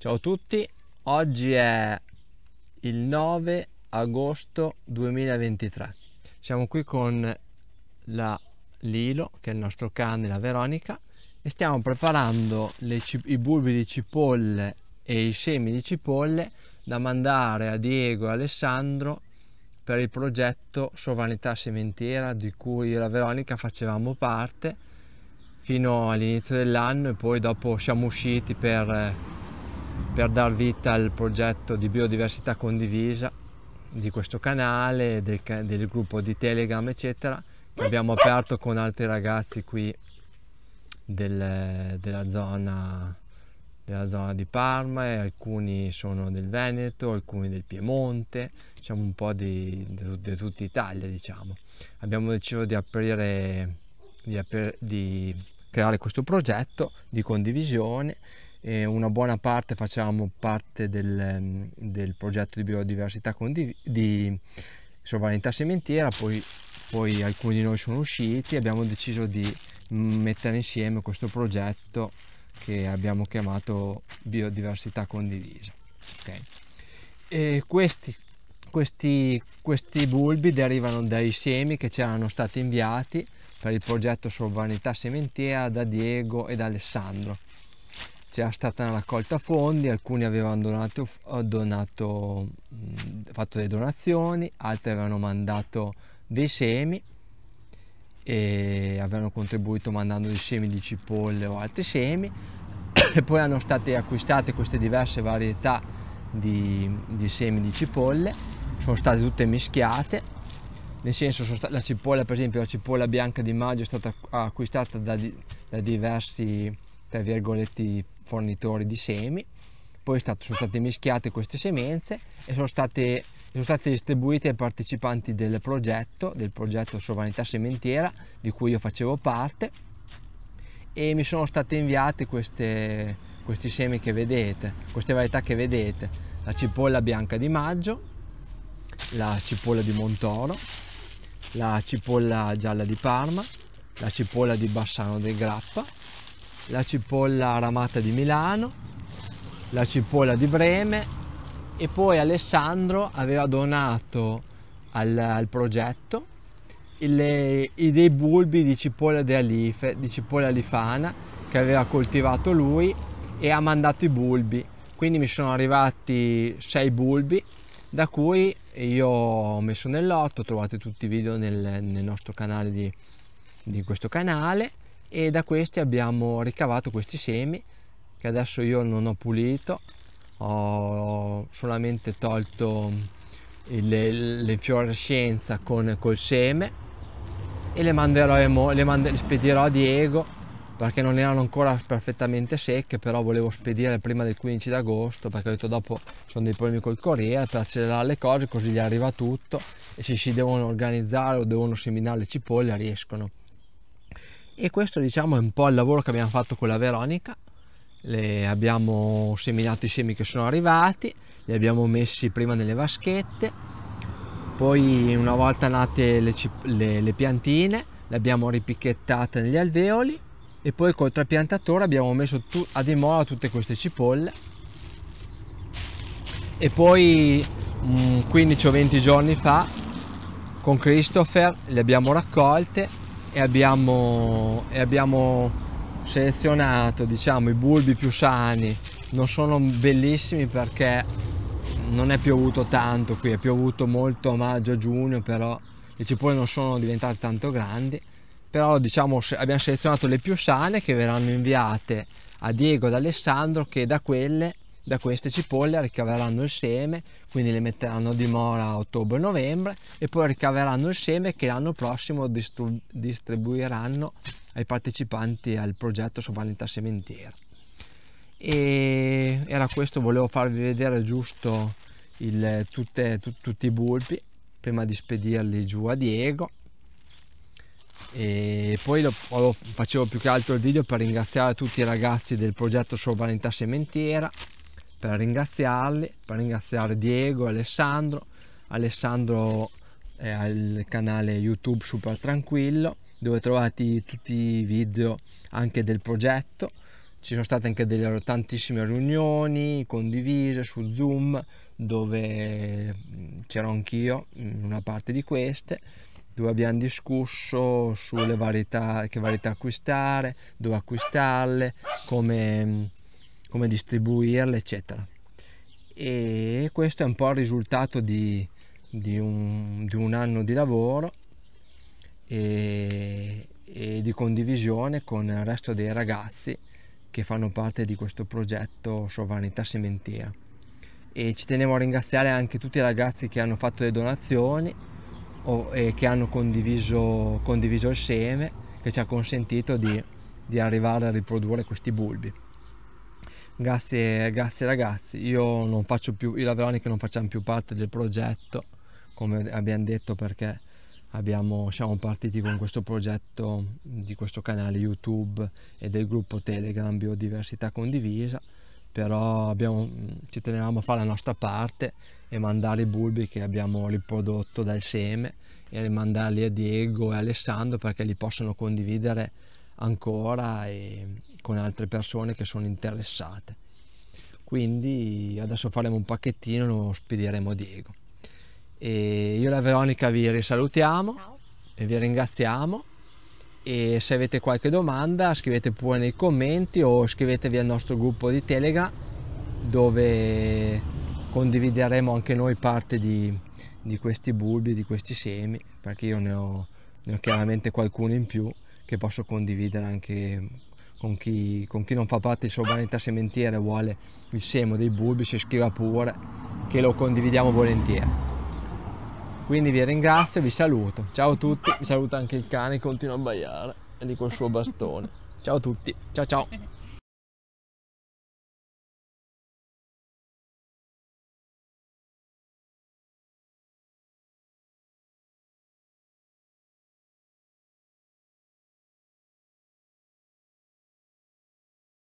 Ciao a tutti, oggi è il 9 agosto 2023. Siamo qui con la Lilo, che è il nostro cane, la Veronica, e stiamo preparando le, i bulbi di cipolle e i semi di cipolle da mandare a Diego e Alessandro per il progetto Sovranità Sementiera di cui io e la Veronica facevamo parte fino all'inizio dell'anno e poi dopo siamo usciti per per dar vita al progetto di biodiversità condivisa di questo canale, del, del gruppo di Telegram, eccetera, che abbiamo aperto con altri ragazzi qui del, della, zona, della zona di Parma e alcuni sono del Veneto, alcuni del Piemonte, siamo un po' di, di, di tutta Italia diciamo. Abbiamo deciso di aprire, di, aprire, di creare questo progetto di condivisione e una buona parte facevamo parte del, mm, del progetto di biodiversità di sovranità sementiera, poi, poi alcuni di noi sono usciti e abbiamo deciso di mm, mettere insieme questo progetto che abbiamo chiamato biodiversità condivisa. Okay. E questi, questi, questi bulbi derivano dai semi che ci erano stati inviati per il progetto Sovranità Sementiera da Diego ed Alessandro c'era stata una raccolta fondi, alcuni avevano donato, eh, donato, fatto delle donazioni, altri avevano mandato dei semi e avevano contribuito mandando dei semi di cipolle o altri semi e poi hanno state acquistate queste diverse varietà di, di semi di cipolle, sono state tutte mischiate nel senso la cipolla per esempio la cipolla bianca di maggio è stata acquistata da, da diversi tra virgolette fornitori di semi poi stato, sono state mischiate queste semenze e sono state, sono state, distribuite ai partecipanti del progetto, del progetto Sovranità Sementiera di cui io facevo parte e mi sono state inviate queste, questi semi che vedete, queste varietà che vedete, la cipolla bianca di maggio, la cipolla di Montoro, la cipolla gialla di Parma, la cipolla di Bassano del Grappa, la cipolla ramata di Milano, la cipolla di Breme e poi Alessandro aveva donato al, al progetto le, i, dei bulbi di cipolla di alife, di cipolla lifana che aveva coltivato lui e ha mandato i bulbi. Quindi mi sono arrivati sei bulbi da cui io ho messo nell'otto, trovate tutti i video nel, nel nostro canale di, di questo canale e da questi abbiamo ricavato questi semi che adesso io non ho pulito ho solamente tolto l'infiorescenza con, col seme e le manderò le, mand le spedirò a Diego perché non erano ancora perfettamente secche però volevo spedire prima del 15 d'agosto perché ho detto dopo sono dei problemi col Corea per accelerare le cose così gli arriva tutto e se si devono organizzare o devono seminare le cipolle riescono e questo diciamo è un po' il lavoro che abbiamo fatto con la Veronica le abbiamo seminato i semi che sono arrivati li abbiamo messi prima nelle vaschette poi una volta nate le, le, le piantine le abbiamo ripicchettate negli alveoli e poi col trapiantatore abbiamo messo a dimora tutte queste cipolle e poi 15 mm, o 20 giorni fa con Christopher le abbiamo raccolte e abbiamo, e abbiamo selezionato diciamo, i bulbi più sani. Non sono bellissimi perché non è piovuto tanto qui, è piovuto molto a maggio-giugno, però le cipolle non sono diventate tanto grandi. Però diciamo, abbiamo selezionato le più sane che verranno inviate a Diego ed Alessandro che da quelle da queste cipolle ricaveranno il seme, quindi le metteranno a dimora a ottobre-novembre e poi ricaveranno il seme che l'anno prossimo distribuiranno ai partecipanti al progetto Sovranità Sementiera. E era questo, volevo farvi vedere giusto il, tutte, tu, tutti i bulbi prima di spedirli giù a Diego e poi lo, lo, facevo più che altro il video per ringraziare tutti i ragazzi del progetto Sovranità Sementiera per ringraziarli, per ringraziare Diego, Alessandro, Alessandro è al canale YouTube Super Tranquillo dove trovate tutti i video anche del progetto. Ci sono state anche delle tantissime riunioni condivise su Zoom dove mm, c'ero anch'io in una parte di queste dove abbiamo discusso sulle varietà, che varietà acquistare, dove acquistarle, come mm, come distribuirle eccetera e questo è un po' il risultato di, di, un, di un, anno di lavoro e, e di condivisione con il resto dei ragazzi che fanno parte di questo progetto Sovranità Sementiera e ci tenevo a ringraziare anche tutti i ragazzi che hanno fatto le donazioni o, e che hanno condiviso, condiviso il seme che ci ha consentito di, di arrivare a riprodurre questi bulbi. Grazie, grazie ragazzi, io non faccio più, io e la Veronica non facciamo più parte del progetto, come abbiamo detto perché abbiamo, siamo partiti con questo progetto di questo canale YouTube e del gruppo Telegram Biodiversità Condivisa, però abbiamo, ci tenevamo a fare la nostra parte e mandare i bulbi che abbiamo riprodotto dal seme e mandarli a Diego e Alessandro perché li possono condividere ancora e con altre persone che sono interessate. Quindi adesso faremo un pacchettino e lo spediremo a Diego. E io e la Veronica vi risalutiamo Ciao. e vi ringraziamo. E se avete qualche domanda scrivete pure nei commenti o iscrivetevi al nostro gruppo di Telegram dove condivideremo anche noi parte di, di questi bulbi, di questi semi, perché io ne ho, ne ho chiaramente qualcuno in più che posso condividere anche con chi, con chi non fa parte di Sovranità Sementiere e vuole il semo dei bulbi si scriva pure che lo condividiamo volentieri. Quindi vi ringrazio, vi saluto. Ciao a tutti, vi saluta anche il cane, continua a baiare e di col suo bastone. Ciao a tutti, ciao ciao.